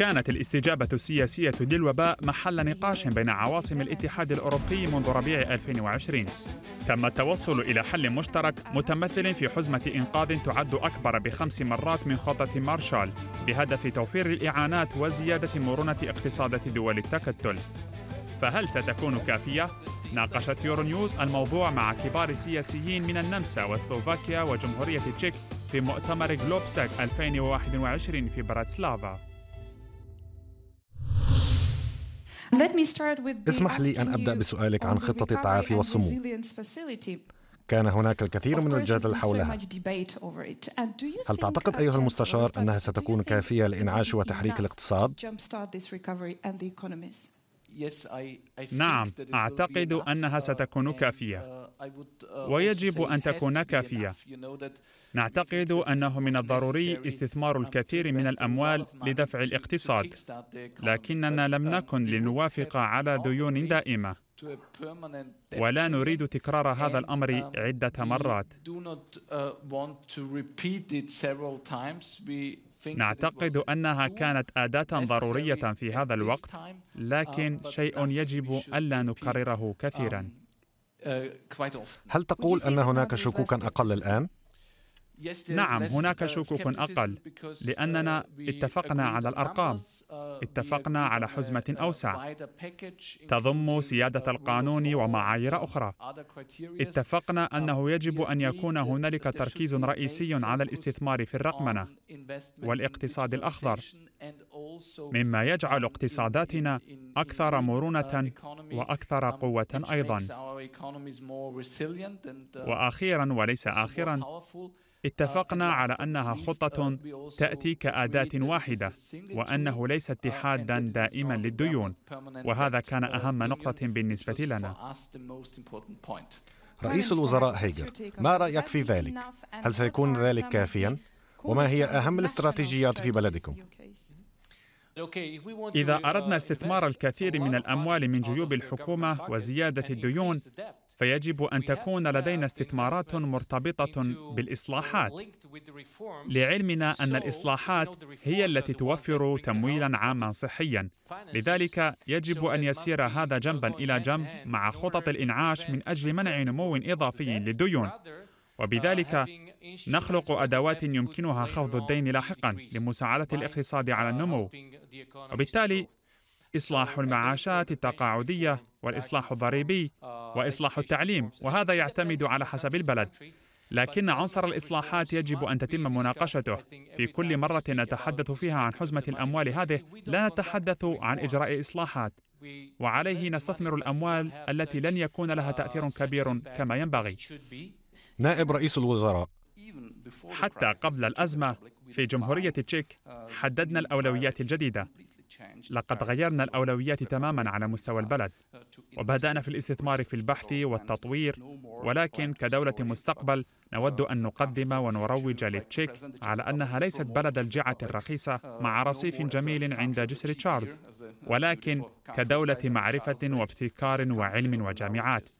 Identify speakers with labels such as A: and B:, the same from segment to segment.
A: كانت الاستجابة السياسية للوباء محل نقاش بين عواصم الاتحاد الأوروبي منذ ربيع 2020 تم التوصل إلى حل مشترك متمثل في حزمة إنقاذ تعد أكبر بخمس مرات من خطة مارشال بهدف توفير الإعانات وزيادة مرونة اقتصاد دول التكتل فهل ستكون كافية؟ ناقشت يورونيوز الموضوع مع كبار السياسيين من النمسا وسلوفاكيا وجمهورية تشيك في مؤتمر جلوبساك 2021 في براتسلافا
B: اسمح لي أن أبدأ بسؤالك عن خطة التعافي والسمو كان هناك الكثير من الجدل حولها هل تعتقد أيها المستشار أنها ستكون كافية لإنعاش وتحريك الاقتصاد؟ نعم اعتقد انها uh, ستكون كافيه
C: uh, uh, ويجب ان تكون كافيه
A: نعتقد انه من الضروري استثمار الكثير من الاموال لدفع الاقتصاد لكننا لم نكن لنوافق على ديون دائمه ولا نريد تكرار هذا الامر um, عده مرات
C: نعتقد
A: أنها كانت أداة ضرورية في هذا الوقت لكن شيء يجب ألا نكرره كثيرا
C: um, uh, هل تقول أن هناك شكوكا
A: أقل الآن؟ نعم هناك uh, شكوك أقل لأننا uh, اتفقنا على الأرقام uh, اتفقنا على حزمة أوسع تضم سيادة القانون ومعايير أخرى اتفقنا أنه يجب أن يكون هنالك تركيز رئيسي على الاستثمار في الرقمنة والاقتصاد الأخضر مما يجعل um, اقتصاداتنا أكثر مرونة وأكثر um, قوة أيضا
C: وأخيرا
A: وليس آخرا اتفقنا على انها خطه تاتي كاداه واحده وانه ليس اتحادا دائما للديون وهذا كان اهم نقطه بالنسبه لنا
C: رئيس الوزراء هيجر
A: ما رايك في
B: ذلك هل سيكون ذلك كافيا
A: وما هي اهم الاستراتيجيات في بلدكم إذا أردنا استثمار الكثير من الأموال من جيوب الحكومة وزيادة الديون فيجب ان تكون لدينا استثمارات مرتبطه بالاصلاحات
D: لعلمنا
A: ان الاصلاحات هي التي توفر تمويلا عاما صحيا لذلك يجب ان يسير هذا جنبا الى جنب مع خطط الانعاش من اجل منع نمو اضافي للديون uh, وبذلك نخلق ادوات يمكنها خفض الدين لاحقا لمساعده الاقتصاد على uh, النمو وبالتالي إصلاح المعاشات التقاعدية والإصلاح الضريبي وإصلاح التعليم وهذا يعتمد على حسب البلد لكن عنصر الإصلاحات يجب أن تتم مناقشته في كل مرة نتحدث فيها عن حزمة الأموال هذه لا نتحدث عن إجراء إصلاحات وعليه نستثمر الأموال التي لن يكون لها تأثير كبير كما ينبغي نائب رئيس الوزراء حتى قبل الأزمة في جمهورية تشيك حددنا الأولويات الجديدة لقد غيرنا الأولويات تماما على مستوى البلد uh, وبدأنا في الاستثمار في البحث والتطوير ولكن كدولة مستقبل نود uh, أن نقدم ونروج للتشيك على أنها ليست بلد الجعة الرخيصة uh, مع رصيف جميل عند جسر تشارلز ولكن كدولة معرفة وابتكار وعلم وجامعات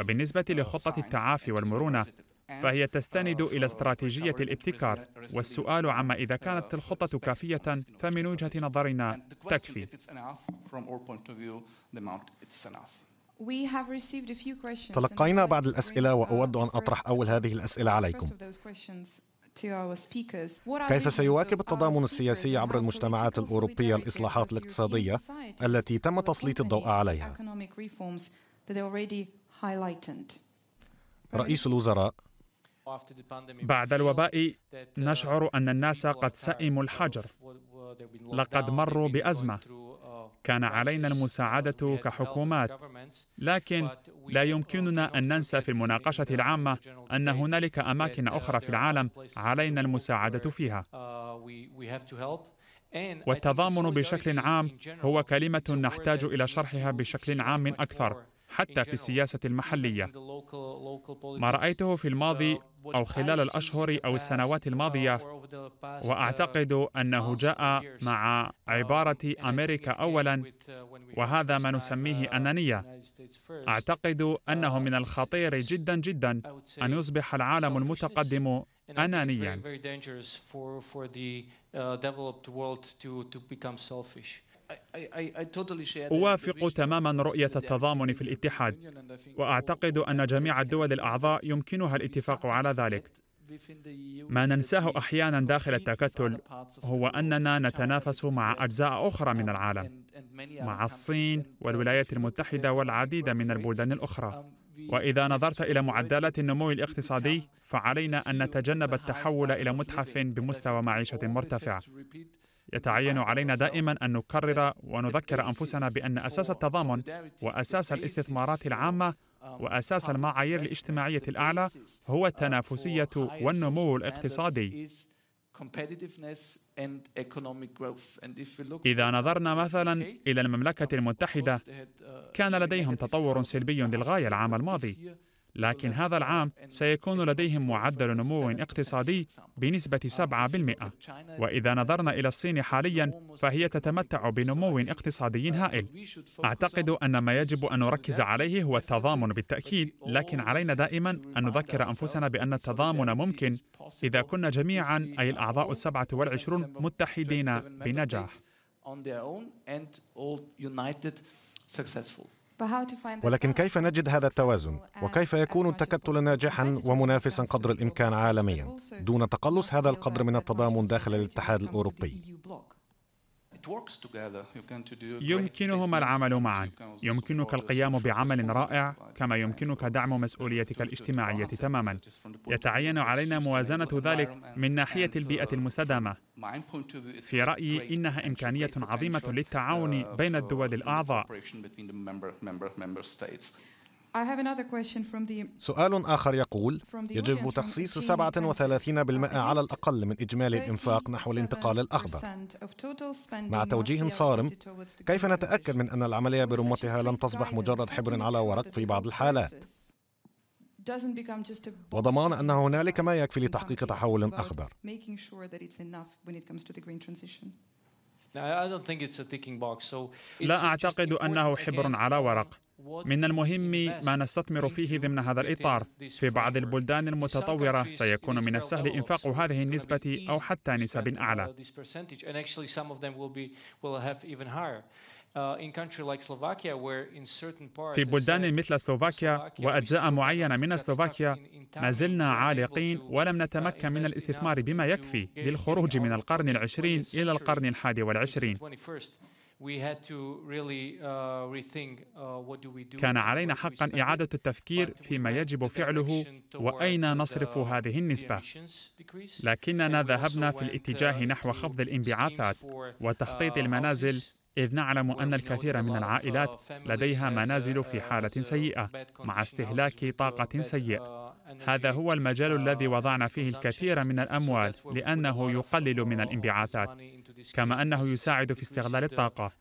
A: وبالنسبة لخطة التعافي والمرونة فهي تستند uh, إلى استراتيجية الابتكار والسؤال عما إذا uh, كانت الخطة كافية فمن وجهة نظرنا تكفي
C: تلقينا بعض الأسئلة
B: وأود أن أطرح أول هذه الأسئلة عليكم
C: كيف سيواكب
B: التضامن السياسي عبر المجتمعات الأوروبية الإصلاحات الاقتصادية التي تم تسليط الضوء عليها؟
A: رئيس الوزراء بعد الوباء uh, نشعر ان الناس قد سئموا الحجر لقد مروا بازمه
D: uh,
A: كان علينا المساعده كحكومات لكن لا يمكننا ان ننسى في المناقشه العامه ان هنالك uh, اماكن اخرى في العالم علينا المساعده فيها
D: والتضامن
A: بشكل عام هو كلمه نحتاج الى شرحها بشكل عام اكثر حتى في السياسة المحلية
D: ما رأيته في
A: الماضي uh, أو خلال الأشهر أو السنوات uh, الماضية uh, وأعتقد أنه جاء مع عبارة أمريكا أولا وهذا ما نسميه أنانية أعتقد أنه من الخطير جدا جدا أن يصبح العالم المتقدم أنانيا أوافق تماما رؤية التضامن في الاتحاد وأعتقد أن جميع الدول الأعضاء يمكنها الاتفاق على ذلك ما ننساه احيانا داخل التكتل هو اننا نتنافس مع اجزاء اخرى من العالم مع الصين والولايات المتحده والعديد من البلدان الاخرى واذا نظرت الى معدلات النمو الاقتصادي فعلينا ان نتجنب التحول الى متحف بمستوى معيشه مرتفع يتعين علينا دائما أن نكرر ونذكر أنفسنا بأن أساس التضامن وأساس الاستثمارات العامة وأساس المعايير الاجتماعية الأعلى هو التنافسية والنمو الاقتصادي.
C: إذا نظرنا مثلا
A: إلى المملكة المتحدة كان لديهم تطور سلبي للغاية العام الماضي لكن هذا العام سيكون لديهم معدل نمو اقتصادي بنسبة 7%، وإذا نظرنا إلى الصين حاليا فهي تتمتع بنمو اقتصادي هائل. أعتقد أن ما يجب أن نركز عليه هو التضامن بالتأكيد، لكن علينا دائما أن نذكر أنفسنا بأن التضامن ممكن إذا كنا جميعا أي الأعضاء السبعة والعشرون متحدين بنجاح.
C: on their own and all united
B: ولكن كيف نجد هذا التوازن وكيف يكون التكتل ناجحا ومنافسا قدر الامكان عالميا دون تقلص هذا القدر من التضامن داخل الاتحاد الاوروبي e
C: يمكنهما العمل
A: معا يمكنك القيام بعمل رائع كما يمكنك دعم مسؤوليتك الاجتماعية تماما يتعين علينا موازنة ذلك من ناحية uh, البيئة المستدامة في رأيي إنها إمكانية عظيمة uh, للتعاون بين الدول الأعضاء سؤال آخر يقول يجب تخصيص
C: 37%
B: على الأقل من إجمالي الإنفاق نحو الانتقال الأخضر مع توجيه صارم كيف نتأكد من أن العملية برمتها لن تصبح مجرد حبر على ورق في بعض الحالات وضمان أن هنالك
A: ما يكفي لتحقيق تحول أخضر لا أعتقد أنه حبر على ورق من المهم ما نستثمر فيه ضمن هذا الإطار في بعض البلدان المتطورة سيكون من السهل إنفاق هذه النسبة أو حتى نسب أعلى
D: Uh, في بلدان
A: مثل سلوفاكيا واجزاء معينه من سلوفاكيا ما زلنا عالقين ولم uh, نتمكن من الاستثمار بما يكفي للخروج من القرن العشرين الى القرن الحادي والعشرين
D: uh, كان
A: علينا حقا اعاده التفكير فيما يجب فعله واين نصرف هذه النسبه لكننا ذهبنا في الاتجاه نحو خفض الانبعاثات وتخطيط المنازل إذ نعلم أن الكثير من العائلات لديها منازل في حالة سيئة مع استهلاك طاقة سيء. آه، هذا هو المجال الذي وضعنا فيه الكثير من الأموال لأنه يقلل من الانبعاثات، كما أنه يساعد في استغلال الطاقة.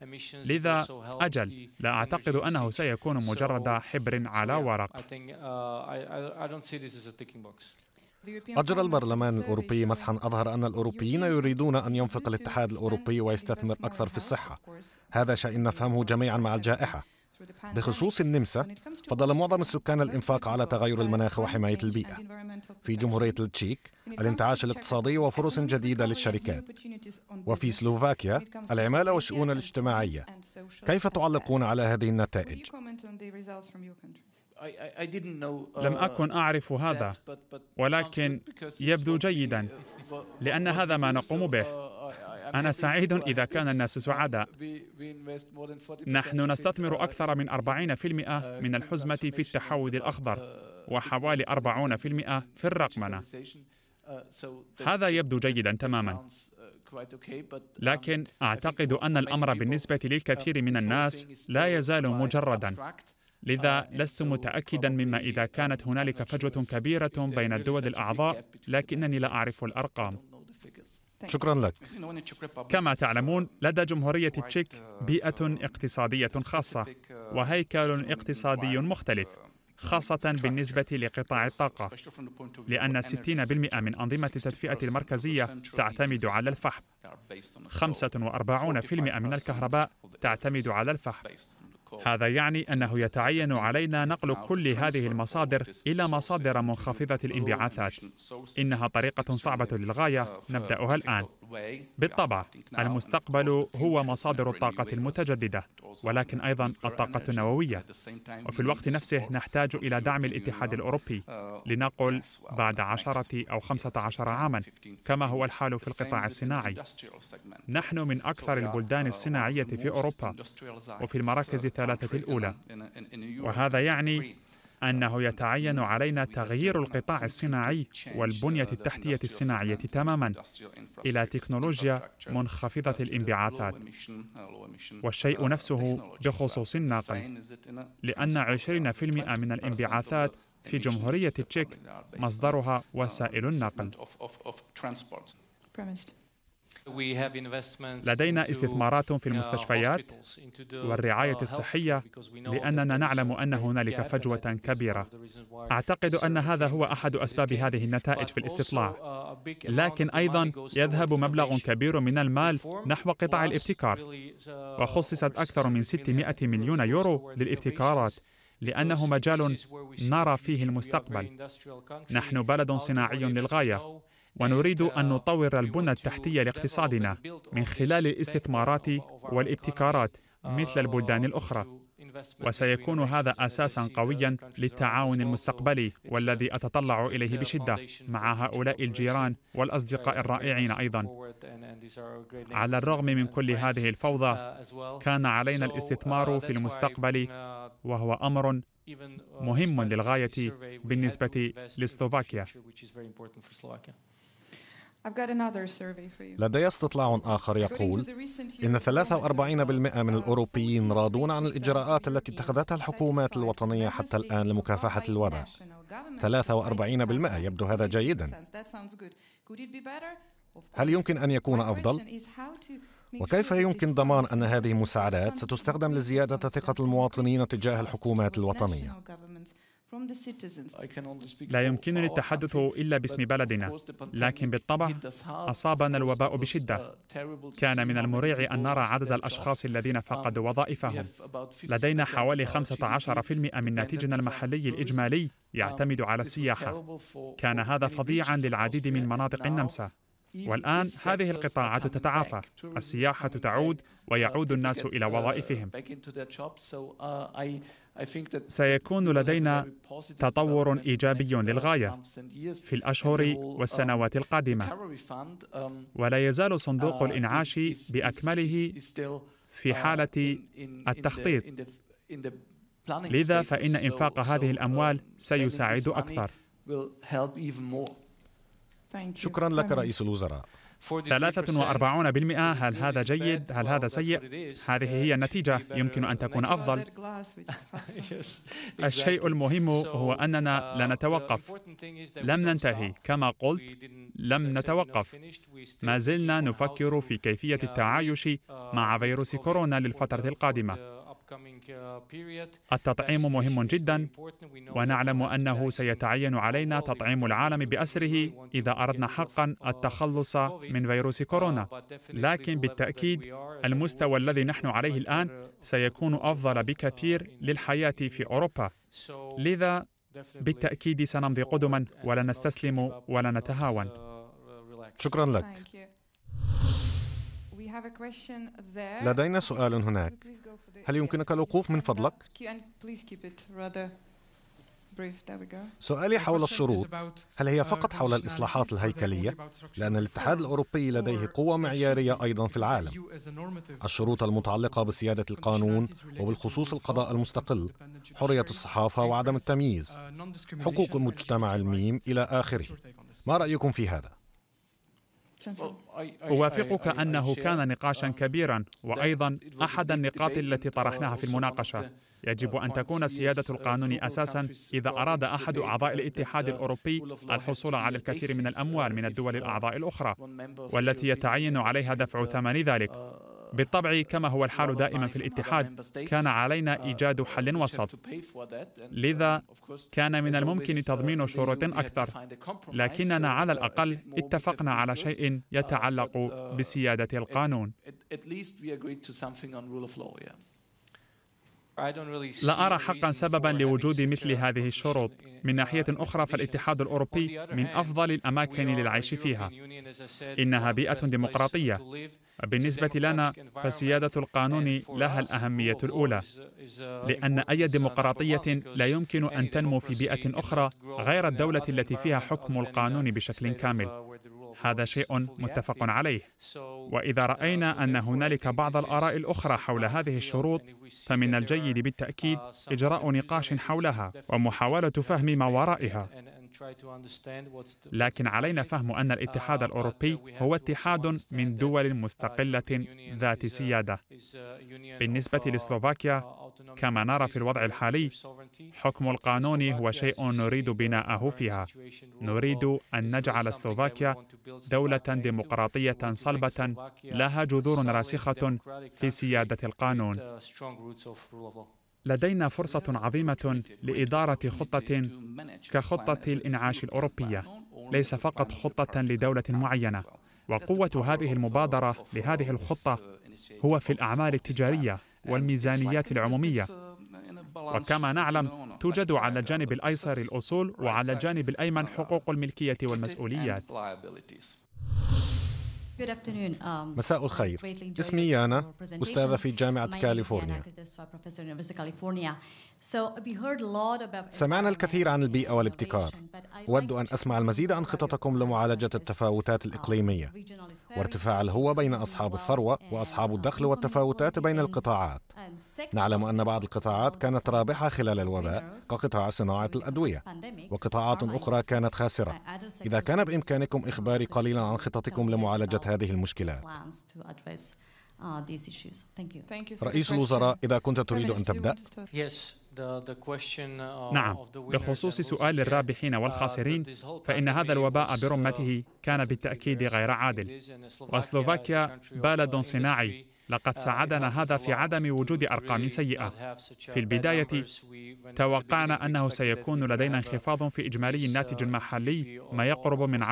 A: لذا أجل، لا أعتقد أنه سيكون مجرد حبر على ورق.
B: أجرى البرلمان الأوروبي مسحا أظهر أن الأوروبيين يريدون أن ينفق الاتحاد الأوروبي ويستثمر أكثر في الصحة هذا شيء نفهمه جميعا مع الجائحة بخصوص النمسا فضل معظم السكان الإنفاق على تغير المناخ وحماية البيئة في جمهورية التشيك الانتعاش الاقتصادي وفرص جديدة للشركات وفي سلوفاكيا العمالة والشؤون الاجتماعية كيف تعلقون على هذه النتائج؟
C: Uh, لم أكن أعرف هذا ولكن
A: يبدو جيدا uh, لأن هذا ما نقوم به uh, أنا سعيد إذا كان الناس سعداء نحن نستثمر أكثر من 40% من الحزمة في التحول الأخضر وحوالي 40% في الرقمنة
C: هذا يبدو جيدا تماما um,
A: لكن أعتقد أن الأمر بالنسبة للكثير من الناس لا يزال مجردا لذا لست متأكدا مما إذا كانت هنالك فجوة كبيرة بين الدول الأعضاء لكنني لا أعرف الأرقام شكرا لك كما تعلمون لدى جمهورية تشيك بيئة اقتصادية خاصة وهيكل اقتصادي مختلف خاصة بالنسبة لقطاع الطاقة لأن 60% من أنظمة التدفئة المركزية تعتمد على الفحم 45% من الكهرباء تعتمد على الفحم هذا يعني أنه يتعين علينا نقل كل هذه المصادر إلى مصادر منخفضة الانبعاثات إنها طريقة صعبة للغاية نبدأها الآن بالطبع المستقبل هو مصادر الطاقة المتجددة ولكن أيضا الطاقة النووية وفي الوقت نفسه نحتاج إلى دعم الاتحاد الأوروبي لنقل بعد عشرة أو خمسة عشر عاما كما هو الحال في القطاع الصناعي نحن من أكثر البلدان الصناعية في أوروبا وفي المراكز الثلاثة الأولى وهذا يعني أنه يتعين علينا تغيير القطاع الصناعي والبنية التحتية الصناعية تماما إلى تكنولوجيا منخفضة الانبعاثات والشيء نفسه بخصوص الناقل لأن 20% من الانبعاثات في جمهورية التشيك مصدرها وسائل النقل.
C: لدينا استثمارات في uh, المستشفيات uh, والرعاية الصحية لأننا نعلم
A: أن هنالك فجوة كبيرة. أعتقد أن هذا هو أحد أسباب هذه النتائج في الاستطلاع. Uh, لكن أيضا يذهب مبلغ كبير من المال نحو قطاع الابتكار وخصصت أكثر من 600 مليون يورو للابتكارات لأنه مجال نرى فيه المستقبل. نحن بلد صناعي للغاية ونريد أن نطور البنى التحتية لاقتصادنا من خلال الاستثمارات والابتكارات مثل البلدان الأخرى وسيكون هذا اساسا قويا للتعاون المستقبلي والذي اتطلع اليه بشده مع هؤلاء الجيران والاصدقاء الرائعين ايضا
D: على الرغم من كل هذه الفوضى كان علينا الاستثمار في المستقبل وهو
A: امر مهم للغايه بالنسبه لسلوفاكيا
B: لدي استطلاع آخر يقول إن 43% من الأوروبيين راضون عن الإجراءات التي اتخذتها الحكومات الوطنية حتى الآن لمكافحة الوباء 43% يبدو هذا جيدا هل يمكن أن يكون أفضل؟ وكيف يمكن ضمان أن هذه المساعدات ستستخدم لزيادة ثقة المواطنين تجاه الحكومات الوطنية؟ لا
A: يمكنني التحدث إلا باسم بلدنا لكن بالطبع أصابنا الوباء بشدة uh, كان من المريع أن نرى عدد الأشخاص الذين uh, فقدوا وظائفهم لدينا حوالي 15% من ناتجنا المحلي uh, الإجمالي يعتمد على السياحة كان هذا فظيعا للعديد من مناطق النمسا والآن هذه القطاعات تتعافى السياحة تعود ويعود الناس إلى uh, وظائفهم
C: uh,
A: سيكون لدينا تطور إيجابي uh, للغاية في الأشهر um, والسنوات القادمة
C: um, ولا
A: يزال صندوق الإنعاش بأكمله في حالة التخطيط
C: لذا فإن إنفاق هذه
A: الأموال سيساعد أكثر.
C: will help even more.
D: شكرا لك رئيس
A: الوزراء 43% هل هذا جيد؟ هل هذا سيء؟ هذه هي النتيجة يمكن أن تكون أفضل الشيء المهم هو أننا uh, لا نتوقف لم ننتهي كما قلت لم نتوقف ما زلنا نفكر في كيفية التعايش مع فيروس كورونا للفترة القادمة
D: Uh, التطعيم مهم جدا
A: ونعلم uh, انه سيتعين علينا تطعيم العالم باسره اذا اردنا حقا uh, التخلص من فيروس كورونا لكن بالتاكيد المستوى الذي نحن عليه الان سيكون افضل بكثير للحياه في اوروبا لذا بالتاكيد سنمضي قدما ولا نستسلم ولا نتهاون شكرا لك
C: لدينا
B: سؤال هناك هل يمكنك الوقوف من فضلك؟
C: سؤالي حول الشروط هل هي uh, فقط حول الإصلاحات الهيكلية؟
B: لأن الاتحاد الأوروبي لديه قوة معيارية أيضا في العالم الشروط المتعلقة بسيادة القانون وبالخصوص القضاء المستقل حرية الصحافة وعدم التمييز uh, حقوق مجتمع الميم إلى آخره ما
A: رأيكم في هذا؟
C: أوافقك أنه كان
A: نقاشا um, كبيرا وأيضا أحد النقاط التي طرحناها في المناقشة يجب أن تكون سيادة uh, القانون أساسا إذا أراد أحد أعضاء الاتحاد uh, الأوروبي الحصول على الكثير من الأموال uh, من الدول الأعضاء الأخرى والتي يتعين عليها دفع ثمن ذلك بالطبع كما هو الحال دائما في الاتحاد كان علينا uh, ايجاد حل وسط uh, لذا كان من الممكن uh, تضمين شروط اكثر لكننا على الاقل اتفقنا على شيء يتعلق بسياده القانون
C: لا أرى حقا
A: سببا لوجود مثل هذه الشروط من ناحية uh, أخرى فالاتحاد الأوروبي من أفضل الأماكن للعيش فيها إنها بيئة ديمقراطية بالنسبة لنا فسيادة القانون لها الأهمية الأولى uh, لأن أي uh, ديمقراطية لا يمكن أن تنمو في بيئة أخرى غير الدولة التي فيها حكم القانون بشكل كامل هذا شيء متفق عليه واذا راينا ان هنالك بعض الاراء الاخرى حول هذه الشروط فمن الجيد بالتاكيد اجراء نقاش حولها ومحاوله فهم ما ورائها لكن علينا فهم أن uh, الاتحاد الأوروبي هو اتحاد من دول مستقلة ذات سيادة. بالنسبة uh, لسلوفاكيا uh, كما نرى في الوضع الحالي حكم القانون هو شيء نريد بناءه فيها. نريد أن نجعل سلوفاكيا دولة ديمقراطية صلبة لها جذور راسخة في سيادة القانون. لدينا فرصة عظيمة لإدارة خطة كخطة الإنعاش الأوروبية، ليس فقط خطة لدولة معينة، وقوة هذه المبادرة لهذه الخطة هو في الأعمال التجارية والميزانيات العمومية. وكما نعلم توجد على الجانب الأيسر الأصول وعلى الجانب الأيمن حقوق الملكية والمسؤوليات. Um, مساء الخير اسمي يانا أستاذة في جامعة كاليفورنيا uh,
B: سمعنا الكثير عن البيئة والابتكار أود أن أسمع المزيد عن خططكم لمعالجة التفاوتات um, الإقليمية وارتفاع الهوى بين أصحاب الثروة وأصحاب الدخل والتفاوتات بين القطاعات نعلم أن بعض القطاعات كانت رابحة خلال الوباء كقطاع صناعة الأدوية وقطاعات أخرى كانت خاسرة إذا كان بإمكانكم إخباري قليلا عن خططكم لمعالجة هذه المشكلات
A: رئيس الوزراء إذا كنت تريد أن تبدأ
D: uh, نعم
A: بخصوص سؤال الرابحين uh, والخاسرين فإن هذا الوباء uh, برمته كان بالتأكيد غير عادل وسلوفاكيا بلد صناعي لقد آه، ساعدنا هذا في عدم وجود ارقام سيئه في البدايه توقعنا انه سيكون لدينا انخفاض في اجمالي الناتج المحلي ما يقرب من 10%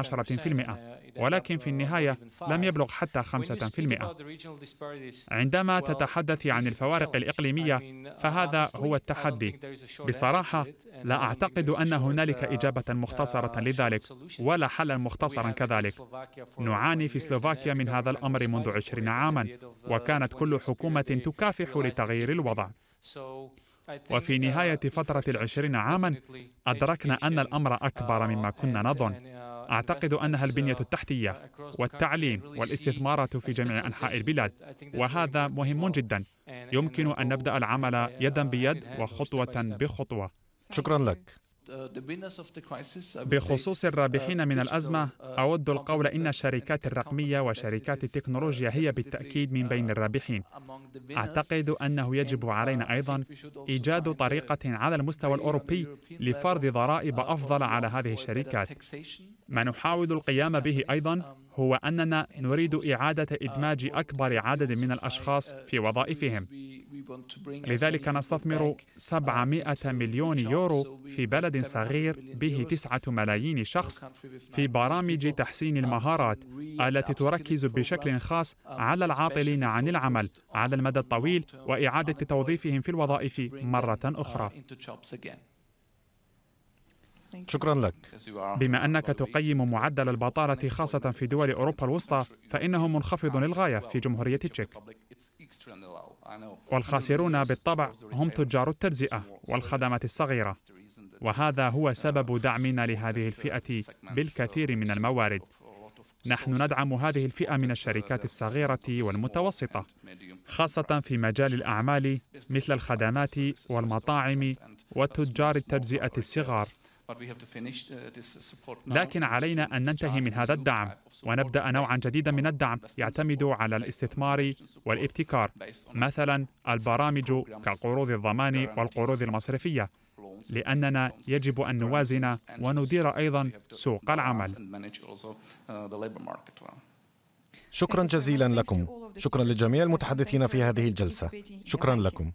A: ولكن في uh, النهاية لم يبلغ حتى 5% عندما تتحدث عن الفوارق الإقليمية uh, فهذا هو التحدي بصراحة uh, لا أعتقد أن هنالك إجابة مختصرة لذلك ولا حلا مختصرا كذلك نعاني في سلوفاكيا من هذا الأمر منذ عشرين عاما وكانت كل حكومة تكافح لتغيير الوضع
D: وفي نهاية فترة
A: العشرين عاما أدركنا أن الأمر أكبر مما كنا نظن أعتقد أنها البنية التحتية والتعليم والاستثمارات في جميع أنحاء البلاد وهذا مهم جدا يمكن أن نبدأ العمل يدا بيد وخطوة بخطوة شكرا لك
C: Uh, بخصوص uh, الرابحين من الأزمة uh, أود
A: القول إن الشركات الرقمية وشركات التكنولوجيا هي بالتأكيد من بين الرابحين أعتقد أنه يجب علينا أيضا إيجاد طريقة على المستوى الأوروبي لفرض ضرائب أفضل على هذه الشركات ما نحاول القيام به أيضا um, هو أننا نريد إعادة إدماج أكبر عدد من الأشخاص في وظائفهم لذلك نستثمر 700 uh, مليون يورو في بلد صغير به 9 ملايين شخص في برامج تحسين um, المهارات التي تركز بشكل خاص um, على العاطلين عن العمل على المدى الطويل وإعادة توظيفهم في الوظائف مرة uh, أخرى. شكرا لك بما أنك تقيم معدل البطالة خاصة في دول أوروبا الوسطى فإنه منخفض للغاية في جمهورية تشيك والخاسرون بالطبع هم تجار التجزئة والخدمات الصغيرة وهذا هو سبب دعمنا لهذه الفئة بالكثير من الموارد نحن ندعم هذه الفئة من الشركات الصغيرة والمتوسطة، خاصة في مجال الأعمال مثل الخدمات والمطاعم وتجار التجزئة الصغار.
C: Uh, لكن علينا
A: أن ننتهي من هذا الدعم ونبدأ نوعا جديدا من الدعم يعتمد على الاستثمار والابتكار مثلا البرامج كقروض الضمان والقروض المصرفية لأننا يجب أن نوازن وندير أيضا سوق العمل شكرا جزيلا لكم شكرا لجميع
B: المتحدثين في هذه الجلسة شكرا لكم